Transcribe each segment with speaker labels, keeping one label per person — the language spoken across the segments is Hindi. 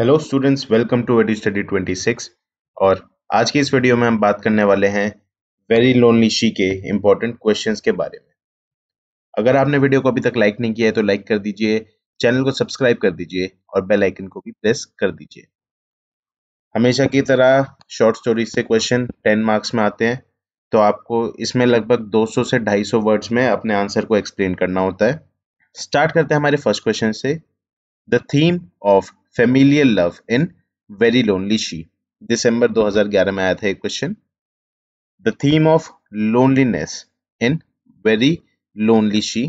Speaker 1: hello students welcome to AD study 26 और आज की इस वीडियो में हम बात करने वाले हैं वेरी लोनली शी के इम्पोर्टेंट क्वेश्चंस के बारे में अगर आपने वीडियो को अभी तक लाइक नहीं किया है तो लाइक कर दीजिए चैनल को सब्सक्राइब कर दीजिए और बेल आइकन को भी प्रेस कर दीजिए हमेशा की तरह शॉर्ट स्टोरी से क्वेश्चन टेन मार्क्स में आते हैं तो आपको इसमें लगभग दो से ढाई वर्ड्स में अपने आंसर को एक्सप्लेन करना होता है स्टार्ट करते हैं हमारे फर्स्ट क्वेश्चन से the theme of familial love in very lonely she दिसंबर 2011 में आया था एक question the theme of loneliness in very lonely she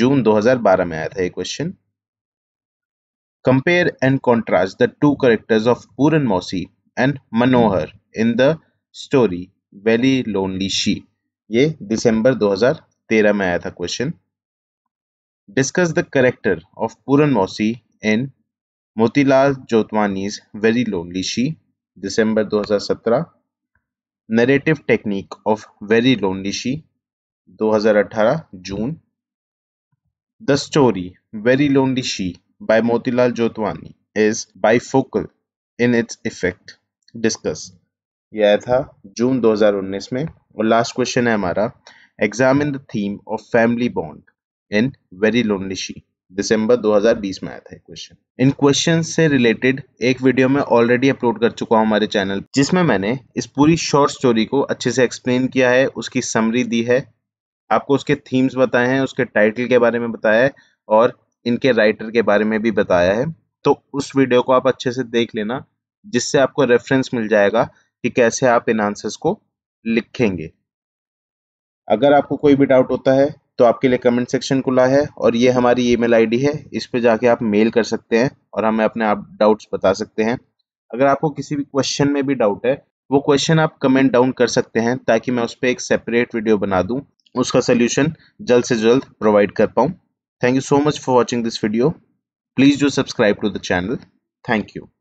Speaker 1: जून 2012 में आया था एक question compare and contrast the two characters of Puran Mausi and Manohar in the story very lonely she ये दिसंबर 2013 में आया था question discuss the character of Puran Mausi in Motilal Jotwani's very lonely she दिसंबर 2017 narrative technique of very lonely she 2018 जून the story very lonely she by Motilal Jotwani is bifocal in its effect discuss यह था जून 2019 में और लास्ट क्वेश्चन है हमारा examine the theme of family bond in very lonely she दिसंबर 2020 में आया था क्वेश्चन इन क्वेश्चन से रिलेटेड एक वीडियो में ऑलरेडी अपलोड कर चुका हूँ हमारे चैनल जिसमें मैंने इस पूरी शॉर्ट स्टोरी को अच्छे से एक्सप्लेन किया है उसकी समरी दी है आपको उसके थीम्स बताए हैं उसके टाइटल के बारे में बताया है और इनके राइटर के बारे में भी बताया है तो उस वीडियो को आप अच्छे से देख लेना जिससे आपको रेफरेंस मिल जाएगा कि कैसे आप इन आंसर्स को लिखेंगे अगर आपको कोई भी डाउट होता है तो आपके लिए कमेंट सेक्शन खुला है और ये हमारी ईमेल आईडी है इस पर जाके आप मेल कर सकते हैं और हमें अपने आप डाउट्स बता सकते हैं अगर आपको किसी भी क्वेश्चन में भी डाउट है वो क्वेश्चन आप कमेंट डाउन कर सकते हैं ताकि मैं उस पर एक सेपरेट वीडियो बना दूँ उसका सोल्यूशन जल्द से जल्द प्रोवाइड कर पाऊँ thank you so much for watching this video please do subscribe to the channel thank you